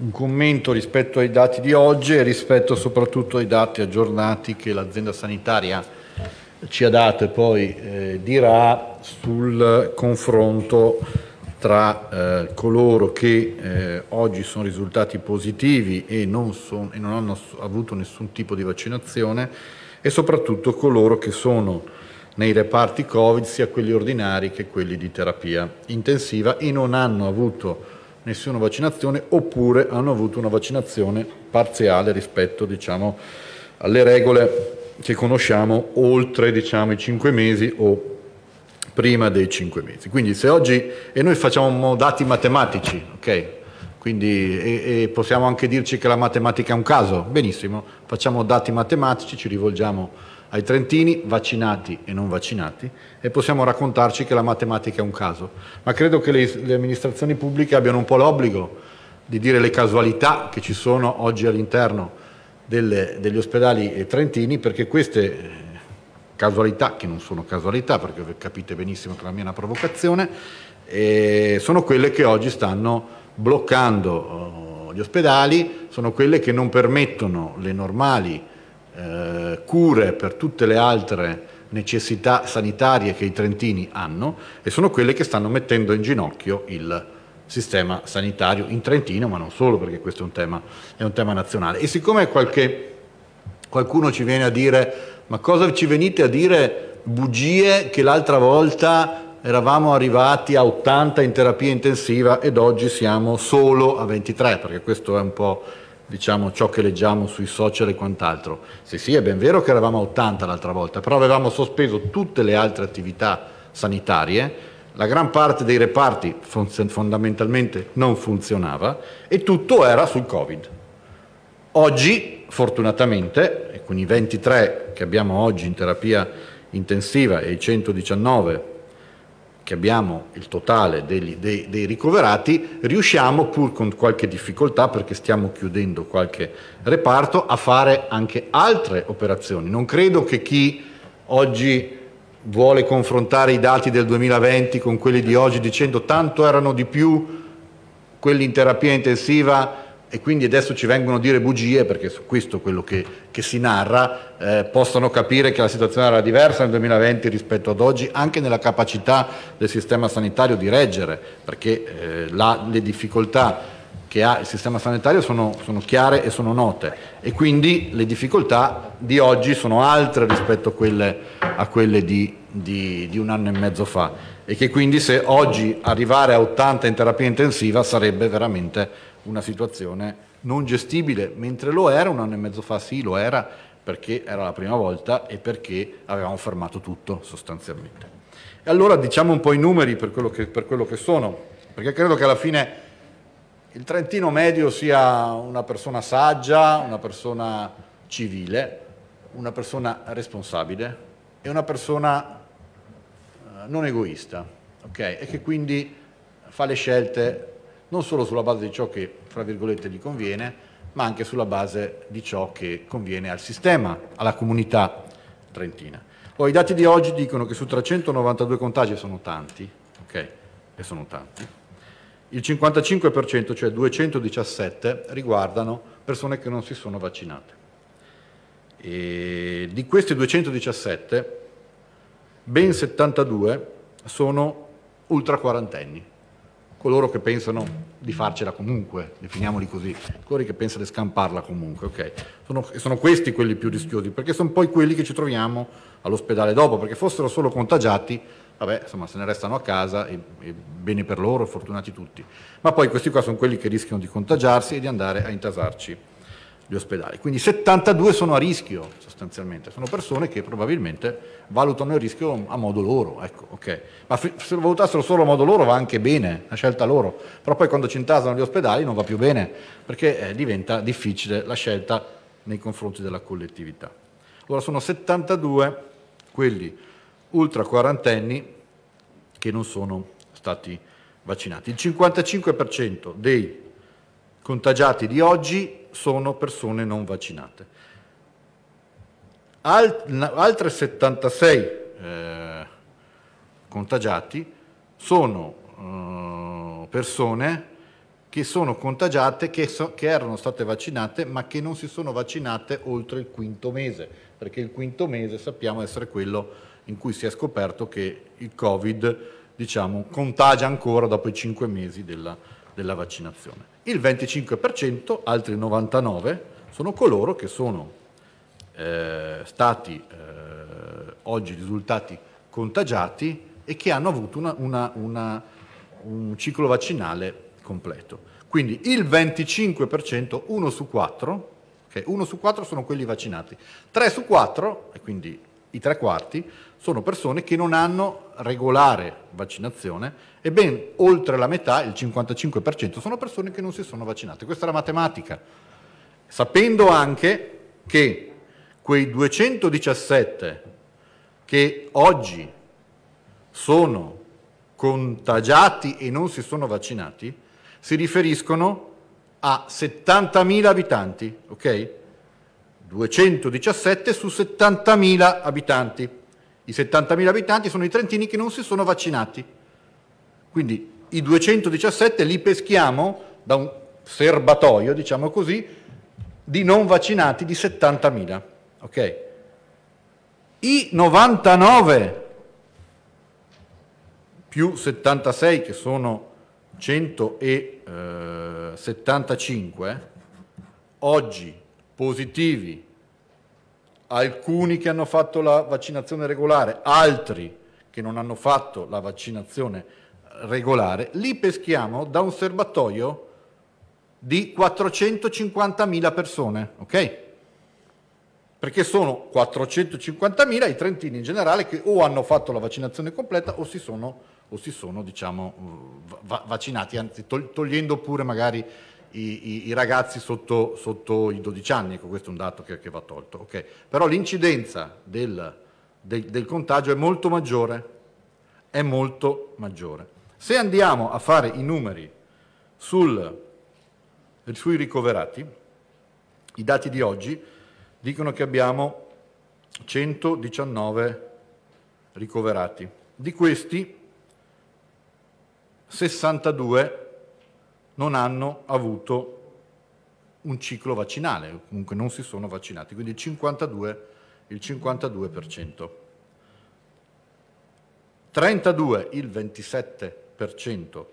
un commento rispetto ai dati di oggi e rispetto soprattutto ai dati aggiornati che l'azienda sanitaria ci ha dato e poi eh, dirà sul confronto tra eh, coloro che eh, oggi sono risultati positivi e non, son, e non, hanno avuto nessun tipo di vaccinazione e soprattutto coloro che sono nei reparti Covid, sia quelli ordinari che quelli di terapia intensiva e non hanno avuto nessuna vaccinazione oppure hanno avuto una vaccinazione parziale rispetto diciamo, alle regole che conosciamo oltre diciamo, i 5 mesi o prima dei 5 mesi. Quindi se oggi, e noi facciamo dati matematici, ok? Quindi, e, e possiamo anche dirci che la matematica è un caso, benissimo, facciamo dati matematici, ci rivolgiamo ai trentini, vaccinati e non vaccinati, e possiamo raccontarci che la matematica è un caso. Ma credo che le, le amministrazioni pubbliche abbiano un po' l'obbligo di dire le casualità che ci sono oggi all'interno delle, degli ospedali eh, trentini, perché queste eh, casualità, che non sono casualità, perché capite benissimo che la mia è una provocazione, eh, sono quelle che oggi stanno bloccando oh, gli ospedali, sono quelle che non permettono le normali eh, cure per tutte le altre necessità sanitarie che i trentini hanno e sono quelle che stanno mettendo in ginocchio il sistema sanitario in Trentino, ma non solo perché questo è un tema, è un tema nazionale. E siccome qualche, qualcuno ci viene a dire ma cosa ci venite a dire bugie che l'altra volta eravamo arrivati a 80 in terapia intensiva ed oggi siamo solo a 23, perché questo è un po' diciamo, ciò che leggiamo sui social e quant'altro. Sì, sì, è ben vero che eravamo a 80 l'altra volta, però avevamo sospeso tutte le altre attività sanitarie, la gran parte dei reparti fondamentalmente non funzionava e tutto era sul Covid. Oggi, fortunatamente, con i 23 che abbiamo oggi in terapia intensiva e i 119 che abbiamo il totale degli, dei, dei, ricoverati, riusciamo pur con qualche difficoltà, perché stiamo chiudendo qualche reparto, a fare anche altre operazioni. Non credo che chi oggi vuole confrontare i dati del 2020 con quelli di oggi dicendo tanto erano di più quelli in terapia intensiva e quindi adesso ci vengono a dire bugie, perché su questo quello che, che si narra, eh, possono capire che la situazione era diversa nel 2020 rispetto ad oggi, anche nella capacità del sistema sanitario di reggere, perché eh, la, le difficoltà che ha il sistema sanitario sono, sono, chiare e sono note e quindi le difficoltà di oggi sono altre rispetto a quelle, a quelle di, di, di un anno e mezzo fa e che quindi se oggi arrivare a 80 in terapia intensiva sarebbe veramente una situazione non gestibile, mentre lo era un anno e mezzo fa, sì, lo era perché era la prima volta e perché avevamo fermato tutto sostanzialmente. E allora diciamo un po' i numeri per quello che, per quello che sono, perché credo che alla fine il Trentino medio sia una persona saggia, una persona civile, una persona responsabile e una persona eh, non egoista, okay? e che quindi fa le scelte non solo sulla base di ciò che, fra virgolette, gli conviene, ma anche sulla base di ciò che conviene al sistema, alla comunità trentina. Poi, oh, I dati di oggi dicono che su 392 contagi sono tanti, ok, e sono tanti, il 55%, cioè 217, riguardano persone che non si sono vaccinate. E di questi 217, ben 72 sono ultra quarantenni, coloro che pensano di farcela comunque, definiamoli così, coloro che pensano di scamparla comunque, ok? Sono, sono questi quelli più rischiosi, perché sono poi quelli che ci troviamo all'ospedale dopo, perché fossero solo contagiati, vabbè, insomma, se ne restano a casa e, e bene per loro, fortunati tutti. Ma poi questi qua sono quelli che rischiano di contagiarsi e di andare a intasarci gli ospedali. Quindi 72 sono a rischio sostanzialmente, sono persone che probabilmente valutano il rischio a modo loro, ecco, okay. ma se lo valutassero solo a modo loro va anche bene, la scelta loro, però poi quando ci intasano gli ospedali non va più bene perché eh, diventa difficile la scelta nei confronti della collettività. Allora sono 72 quelli ultra quarantenni che non sono stati vaccinati. Il 55% dei contagiati di oggi sono persone non vaccinate. Alt altre 76 eh, contagiati sono eh, persone che sono contagiate, che, so, che, erano state vaccinate, ma che non si sono vaccinate oltre il quinto mese, perché il quinto mese sappiamo essere quello in cui si è scoperto che il Covid diciamo, contagia ancora dopo i cinque mesi della, della vaccinazione il 25%, altri 99, sono coloro che sono eh, stati eh, oggi risultati contagiati e che hanno avuto una, una, una, un ciclo vaccinale completo. Quindi il 25%, 1 su 4, okay, 1 su 4 sono quelli vaccinati, 3 su 4, e quindi i tre quarti, sono persone che non hanno regolare vaccinazione e ben oltre la metà, il 55%, sono persone che non si sono vaccinate. Questa è la matematica. Sapendo anche che quei 217 che oggi sono contagiati e non si sono vaccinati si riferiscono a 70.000 abitanti, ok? 217 su 70.000 abitanti i 70.000 abitanti sono i trentini che non si sono vaccinati. Quindi i 217 li peschiamo da un serbatoio, diciamo così, di non vaccinati di 70.000. Okay. I 99 più 76 che sono 175 eh, oggi positivi alcuni che hanno fatto la vaccinazione regolare, altri che non hanno fatto la vaccinazione regolare, li peschiamo da un serbatoio di 450.000 persone, ok? Perché sono 450.000 i trentini in generale che o hanno fatto la vaccinazione completa o si sono, o si sono diciamo, va vaccinati, anzi togliendo pure magari i, i, i ragazzi sotto, sotto, i 12 anni, ecco, questo è un dato che, che va tolto. Okay. Però l'incidenza del, del, del contagio è molto maggiore, è molto maggiore. Se andiamo a fare i numeri sul, sui ricoverati, i dati di oggi dicono che abbiamo 119 ricoverati. Di questi 62 non hanno avuto un ciclo vaccinale, comunque non si sono vaccinati, quindi il 52, il 52%. 32, il 27%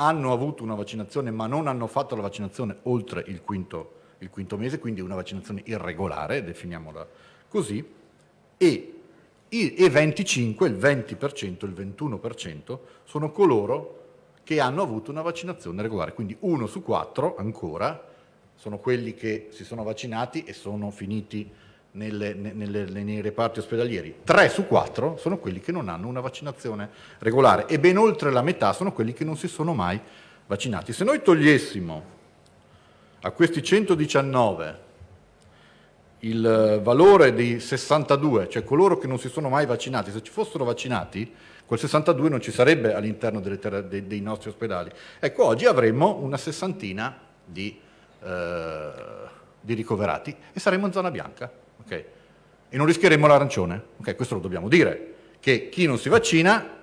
hanno avuto una vaccinazione ma non hanno fatto la vaccinazione oltre il quinto, il quinto mese, quindi una vaccinazione irregolare, definiamola così, e e 25, il 20%, il 21% sono coloro che hanno avuto una vaccinazione regolare. Quindi uno su quattro ancora sono quelli che si sono vaccinati e sono finiti nelle, nelle, nei reparti ospedalieri. Tre su quattro sono quelli che non hanno una vaccinazione regolare e ben oltre la metà sono quelli che non si sono mai vaccinati. Se noi togliessimo a questi 119 il valore di 62, cioè coloro che non si sono mai vaccinati, se ci fossero vaccinati, Quel 62 non ci sarebbe all'interno dei, dei, nostri ospedali. Ecco, oggi avremmo una sessantina di, eh, di ricoverati e saremmo in zona bianca. Okay? E non rischieremmo l'arancione. Okay? Questo lo dobbiamo dire, che chi non si vaccina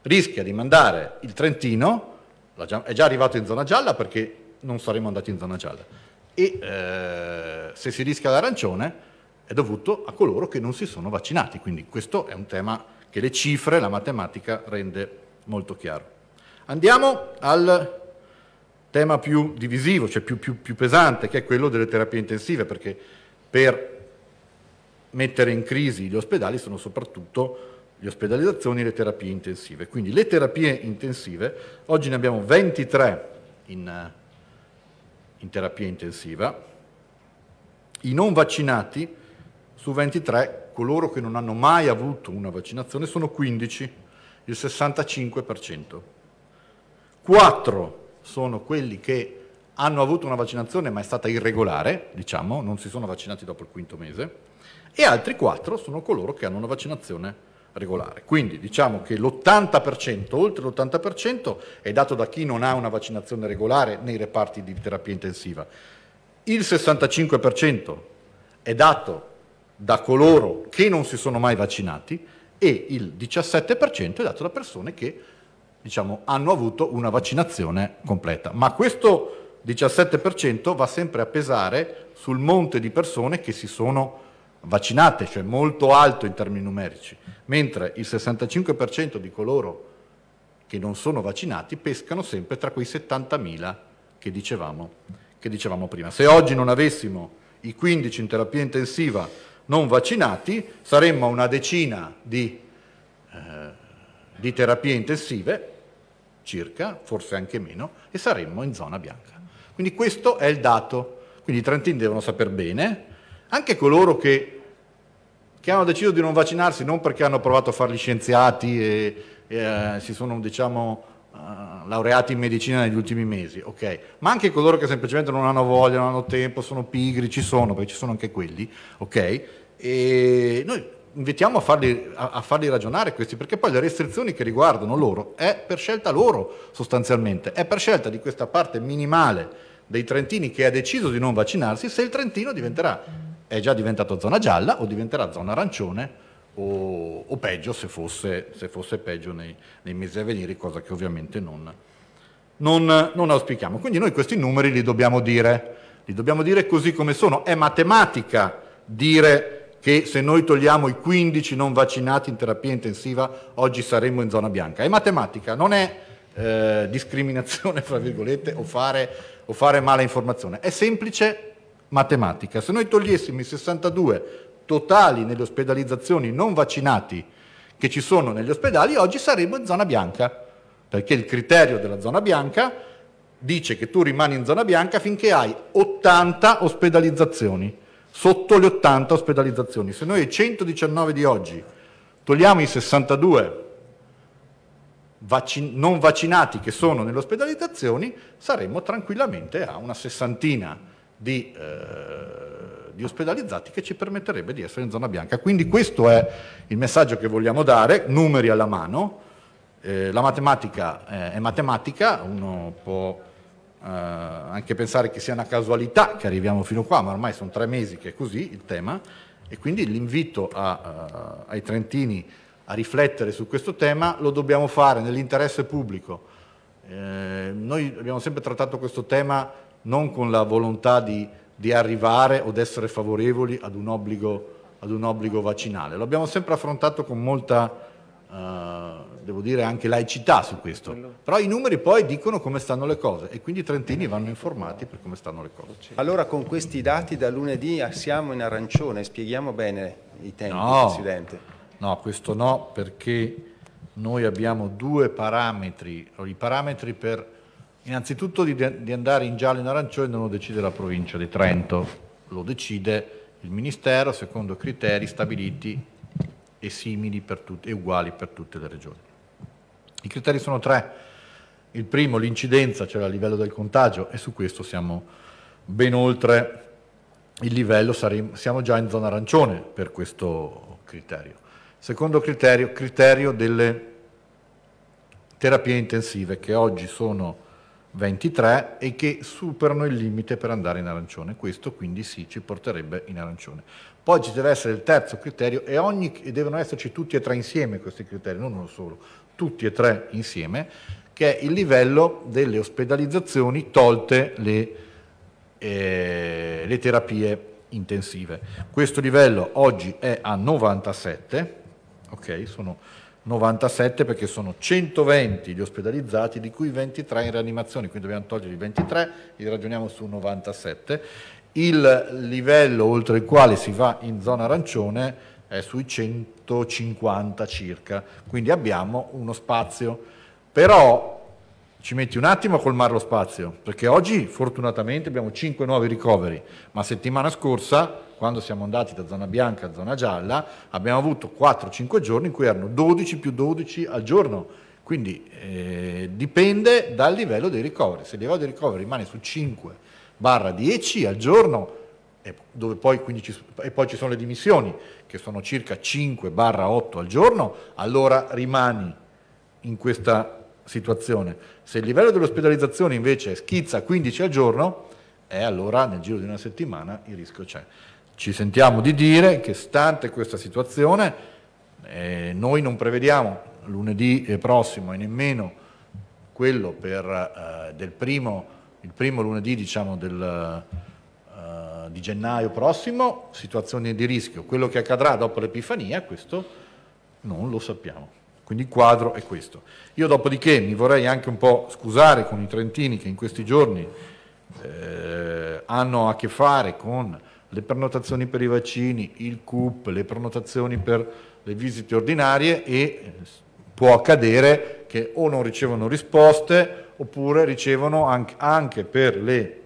rischia di mandare il Trentino, è già arrivato in zona gialla perché non saremmo andati in zona gialla. E eh, se si rischia l'arancione è dovuto a coloro che non si sono vaccinati, quindi questo è un tema che le cifre, la matematica rende molto chiaro. Andiamo al tema più divisivo, cioè più, più, più pesante, che è quello delle terapie intensive, perché per mettere in crisi gli ospedali sono soprattutto le ospedalizzazioni e le terapie intensive. Quindi le terapie intensive, oggi ne abbiamo 23 in, in terapia intensiva, i non vaccinati su 23 coloro che non hanno mai avuto una vaccinazione sono 15, il 65%. 4 sono quelli che hanno avuto una vaccinazione ma è stata irregolare, diciamo, non si sono vaccinati dopo il quinto mese, e altri 4 sono coloro che hanno una vaccinazione regolare. Quindi diciamo che l'80%, oltre l'80% è dato da chi non ha una vaccinazione regolare nei reparti di terapia intensiva. Il 65% è dato da coloro che non si sono mai vaccinati e il 17% è dato da persone che diciamo, hanno avuto una vaccinazione completa. Ma questo 17% va sempre a pesare sul monte di persone che si sono vaccinate, cioè molto alto in termini numerici, mentre il 65% di coloro che non sono vaccinati pescano sempre tra quei 70.000 che dicevamo, che dicevamo prima. Se oggi non avessimo i 15 in terapia intensiva non vaccinati, saremmo a una decina di, eh, di terapie intensive, circa, forse anche meno, e saremmo in zona bianca. Quindi questo è il dato. Quindi i trentini devono saper bene, anche coloro che, che, hanno deciso di non vaccinarsi non perché hanno provato a fare gli scienziati e, e eh, si sono, diciamo, eh, laureati in medicina negli ultimi mesi, ok, ma anche coloro che semplicemente non hanno voglia, non hanno tempo, sono pigri, ci sono, perché ci sono anche quelli, ok, e noi invitiamo a farli, a, a farli, ragionare questi, perché poi le restrizioni che riguardano loro è per scelta loro sostanzialmente, è per scelta di questa parte minimale dei trentini che ha deciso di non vaccinarsi, se il trentino diventerà, è già diventato zona gialla o diventerà zona arancione o, o peggio se fosse, se fosse peggio nei, nei, mesi a venire, cosa che ovviamente non, non, non auspichiamo. Quindi noi questi numeri li dobbiamo dire, li dobbiamo dire così come sono. È matematica dire che se noi togliamo i 15 non vaccinati in terapia intensiva oggi saremmo in zona bianca. È matematica, non è eh, discriminazione, fra virgolette, o fare, o fare mala informazione. È semplice matematica. Se noi togliessimo i 62 totali nelle ospedalizzazioni non vaccinati che ci sono negli ospedali, oggi saremmo in zona bianca, perché il criterio della zona bianca dice che tu rimani in zona bianca finché hai 80 ospedalizzazioni, sotto le 80 ospedalizzazioni. Se noi ai 119 di oggi togliamo i 62 Vaccin non vaccinati che sono nelle ospedalizzazioni, saremmo tranquillamente a una sessantina di eh, di ospedalizzati che ci permetterebbe di essere in zona bianca. Quindi questo è il messaggio che vogliamo dare, numeri alla mano. Eh, la matematica eh, è matematica, uno può eh, anche pensare che sia una casualità che arriviamo fino qua, ma ormai sono tre mesi che è così il tema, e quindi l'invito a, uh, ai trentini a riflettere su questo tema lo dobbiamo fare nell'interesse pubblico. Eh, noi abbiamo sempre trattato questo tema non con la volontà di di arrivare o di essere favorevoli ad un obbligo, ad un obbligo vaccinale. L'abbiamo sempre affrontato con molta, eh, devo dire, anche laicità su questo. Però i numeri poi dicono come stanno le cose e quindi i trentini vanno informati per come stanno le cose. Allora con questi dati da lunedì ah, siamo in arancione, spieghiamo bene i tempi, no, Presidente. No, questo no perché noi abbiamo due parametri, i parametri per Innanzitutto di, di, andare in giallo e in arancione non lo decide la provincia di Trento, lo decide il Ministero secondo criteri stabiliti e simili e uguali per tutte le regioni. I criteri sono tre. Il primo, l'incidenza, cioè a livello del contagio, e su questo siamo ben oltre il livello, saremo, siamo già in zona arancione per questo criterio. Secondo criterio, criterio delle terapie intensive, che oggi sono 23 e che superano il limite per andare in arancione. Questo quindi sì ci porterebbe in arancione. Poi ci deve essere il terzo criterio e, ogni, e devono esserci tutti e tre insieme questi criteri, non uno solo, tutti e tre insieme, che è il livello delle ospedalizzazioni tolte le, eh, le terapie intensive. Questo livello oggi è a 97, ok, sono 97 perché sono 120 gli ospedalizzati, di cui 23 in rianimazione, quindi dobbiamo togliere i 23 e ragioniamo su 97. Il livello oltre il quale si va in zona arancione è sui 150 circa, quindi abbiamo uno spazio. Però ci metti un attimo a colmare lo spazio, perché oggi fortunatamente abbiamo 5 nuovi ricoveri, ma settimana scorsa, quando siamo andati da zona bianca a zona gialla, abbiamo avuto 4-5 giorni in cui erano 12 più 12 al giorno. Quindi eh, dipende dal livello dei ricoveri. Se il livello dei ricoveri rimane su 5-10 al giorno, e poi, ci, e poi, ci, sono le dimissioni, che sono circa 5-8 al giorno, allora rimani in questa situazione. Se il livello dell'ospedalizzazione invece schizza 15 al giorno, eh, allora nel giro di una settimana il rischio c'è. Ci sentiamo di dire che stante questa situazione eh, noi non prevediamo lunedì eh, prossimo e nemmeno quello per, eh, del primo, il primo lunedì diciamo, del, eh, di gennaio prossimo, situazioni di rischio. Quello che accadrà dopo l'Epifania, questo non lo sappiamo. Quindi il quadro è questo. Io dopodiché mi vorrei anche un po' scusare con i trentini che in questi giorni eh, hanno a che fare con le prenotazioni per i vaccini, il CUP, le prenotazioni per le visite ordinarie e eh, può accadere che o non ricevono risposte oppure ricevono anche, anche per le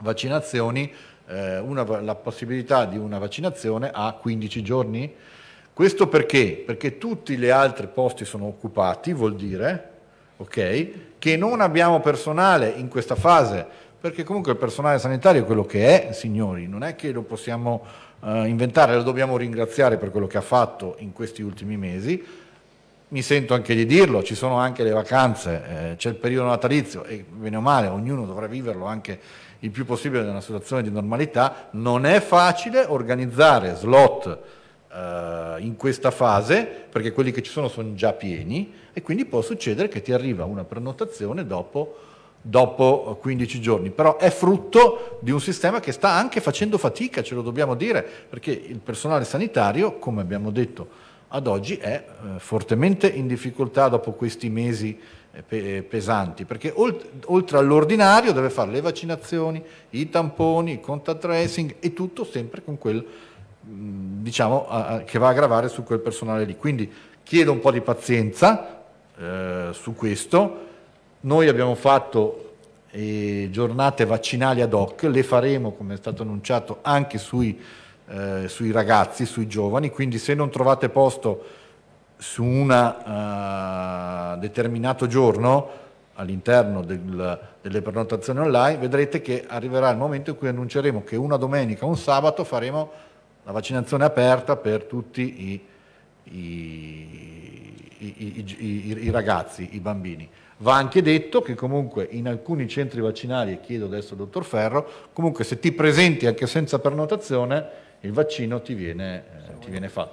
vaccinazioni eh, una, la possibilità di una vaccinazione a 15 giorni questo perché? Perché tutti gli altri posti sono occupati, vuol dire okay, che non abbiamo personale in questa fase, perché comunque il personale sanitario è quello che è, signori, non è che lo possiamo eh, inventare, lo dobbiamo ringraziare per quello che ha fatto in questi ultimi mesi, mi sento anche di dirlo, ci sono anche le vacanze, eh, c'è il periodo natalizio e bene o male ognuno dovrà viverlo anche il più possibile in una situazione di normalità, non è facile organizzare slot eh, in questa fase, perché quelli che ci sono sono già pieni, e quindi può succedere che ti arriva una prenotazione dopo, dopo 15 giorni. Però è frutto di un sistema che sta anche facendo fatica, ce lo dobbiamo dire, perché il personale sanitario, come abbiamo detto ad oggi, è eh, fortemente in difficoltà dopo questi mesi eh, eh, pesanti, perché oltre all'ordinario deve fare le vaccinazioni, i tamponi, il contact tracing e tutto sempre con quel Mm, diciamo, a, che va a gravare su quel personale lì. Quindi chiedo un po' di pazienza eh, su questo. Noi abbiamo fatto eh, giornate vaccinali ad hoc, le faremo, come è stato annunciato, anche sui, eh, sui ragazzi, sui giovani, quindi se non trovate posto su un eh, determinato giorno all'interno del, delle prenotazioni online, vedrete che arriverà il momento in cui annunceremo che una domenica, un sabato faremo la vaccinazione aperta per tutti i, i, i, i, ragazzi, i bambini. Va anche detto che comunque in alcuni centri vaccinali, e chiedo adesso al dottor Ferro, comunque se ti presenti anche senza prenotazione, il vaccino ti viene, eh, ti viene fatto.